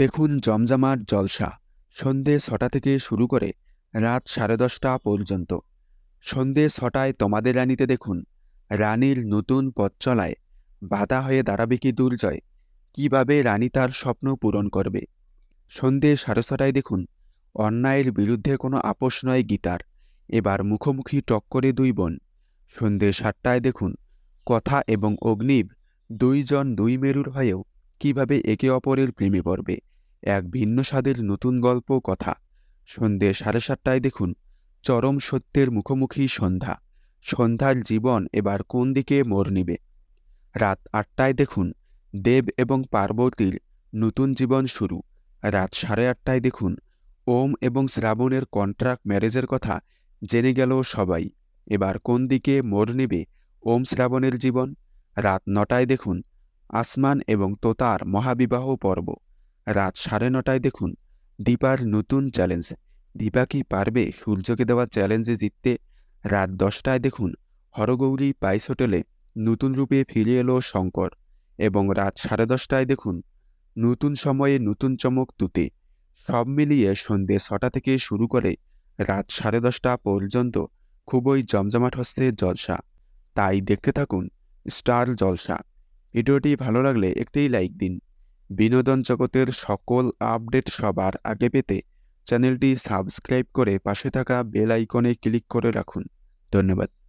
দেখুন জমজমাট জলসা সন্ধে ছটা থেকে শুরু করে রাত সাড়ে দশটা পর্যন্ত সন্ধে ছটায় তোমাদের রানীতে দেখুন রানীর নতুন পথ চলায় বাধা হয়ে দাঁড়াবে কি দুর্জয় কিভাবে রানী তার স্বপ্ন পূরণ করবে সন্ধে সাড়ে ছটায় দেখুন অন্যায়ের বিরুদ্ধে কোনো আপোষ নয় গীতার এবার মুখোমুখি টক্করে দুই বোন সন্ধে সাতটায় দেখুন কথা এবং অগ্নিব দুইজন দুই মেরুর হয়েও কিভাবে একে অপরের প্রেমে পড়বে এক ভিন্ন স্বাদের নতুন গল্প কথা সন্ধে সাড়ে সাতটায় দেখুন চরম সত্যের মুখোমুখি সন্ধ্যা সন্ধ্যার জীবন এবার কোন দিকে মোর নিবে রাত আটটায় দেখুন দেব এবং পার্বতীর নতুন জীবন শুরু রাত সাড়ে আটটায় দেখুন ওম এবং শ্রাবণের কন্ট্রাক্ট ম্যারেজের কথা জেনে গেল সবাই এবার কোন দিকে মোর নিবে ওম শ্রাবণের জীবন রাত নটায় দেখুন আসমান এবং তোতার মহাবিবাহ পর্ব রাত সাড়ে নটায় দেখুন দীপার নতুন চ্যালেঞ্জ দীপা কি পারবে সূর্যকে দেওয়া চ্যালেঞ্জে জিততে রাত দশটায় দেখুন হরগৌরী পাইস হোটেলে নতুন রূপে ফিরে এলো শঙ্কর এবং রাত সাড়ে দশটায় দেখুন নতুন সময়ে নতুন চমক তুতে সব মিলিয়ে সন্ধ্যে ছটা থেকে শুরু করে রাত সাড়ে দশটা পর্যন্ত খুবই জমজমাট হস্তে জলসা তাই দেখতে থাকুন স্টার জলসা ভিডিওটি ভালো লাগলে একটি লাইক দিন বিনোদন জগতের সকল আপডেট সবার আগে পেতে চ্যানেলটি সাবস্ক্রাইব করে পাশে থাকা বেল আইকনে ক্লিক করে রাখুন ধন্যবাদ